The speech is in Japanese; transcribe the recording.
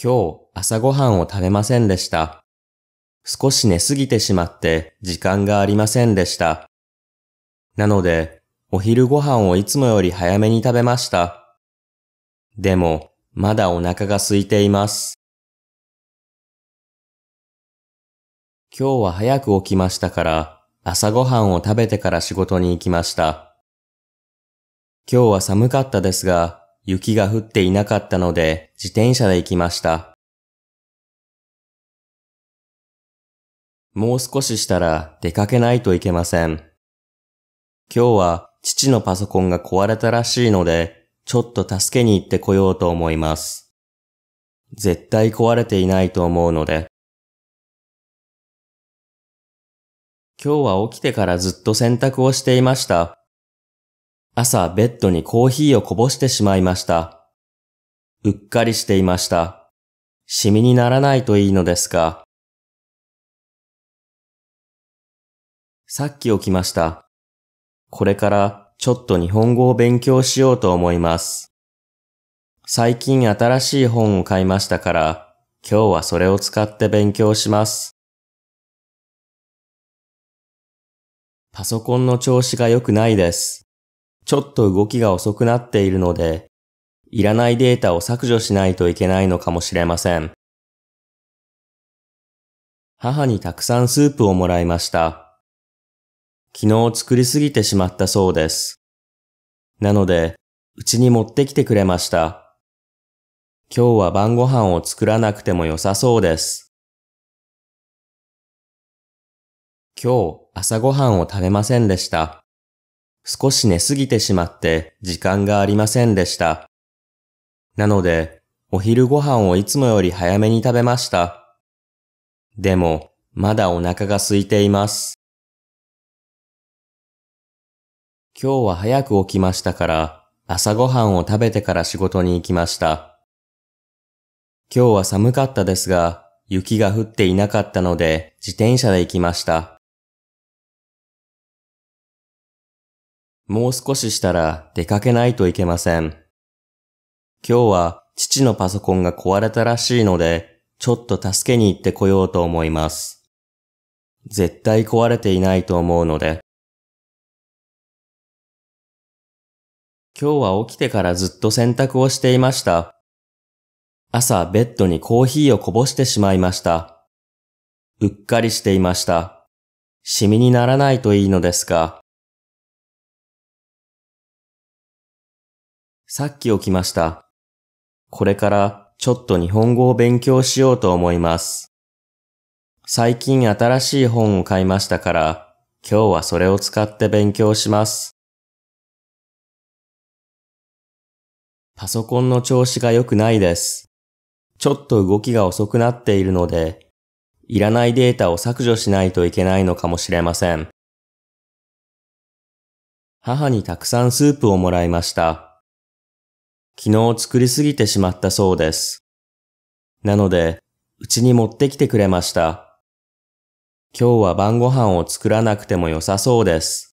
今日朝ごはんを食べませんでした。少し寝すぎてしまって時間がありませんでした。なので、お昼ご飯をいつもより早めに食べました。でも、まだお腹が空いています。今日は早く起きましたから、朝ごはんを食べてから仕事に行きました。今日は寒かったですが、雪が降っていなかったので自転車で行きました。もう少ししたら出かけないといけません。今日は父のパソコンが壊れたらしいので、ちょっと助けに行ってこようと思います。絶対壊れていないと思うので。今日は起きてからずっと洗濯をしていました。朝ベッドにコーヒーをこぼしてしまいました。うっかりしていました。シミにならないといいのですが。さっき起きました。これからちょっと日本語を勉強しようと思います。最近新しい本を買いましたから、今日はそれを使って勉強します。パソコンの調子が良くないです。ちょっと動きが遅くなっているので、いらないデータを削除しないといけないのかもしれません。母にたくさんスープをもらいました。昨日作りすぎてしまったそうです。なので、うちに持ってきてくれました。今日は晩ご飯を作らなくても良さそうです。今日朝ごはんを食べませんでした。少し寝すぎてしまって時間がありませんでした。なので、お昼ご飯をいつもより早めに食べました。でも、まだお腹が空いています。今日は早く起きましたから、朝ごはんを食べてから仕事に行きました。今日は寒かったですが、雪が降っていなかったので自転車で行きました。もう少ししたら出かけないといけません。今日は父のパソコンが壊れたらしいので、ちょっと助けに行ってこようと思います。絶対壊れていないと思うので。今日は起きてからずっと洗濯をしていました。朝ベッドにコーヒーをこぼしてしまいました。うっかりしていました。シミにならないといいのですが。さっき起きました。これからちょっと日本語を勉強しようと思います。最近新しい本を買いましたから、今日はそれを使って勉強します。パソコンの調子が良くないです。ちょっと動きが遅くなっているので、いらないデータを削除しないといけないのかもしれません。母にたくさんスープをもらいました。昨日作りすぎてしまったそうです。なので、うちに持ってきてくれました。今日は晩ご飯を作らなくても良さそうです。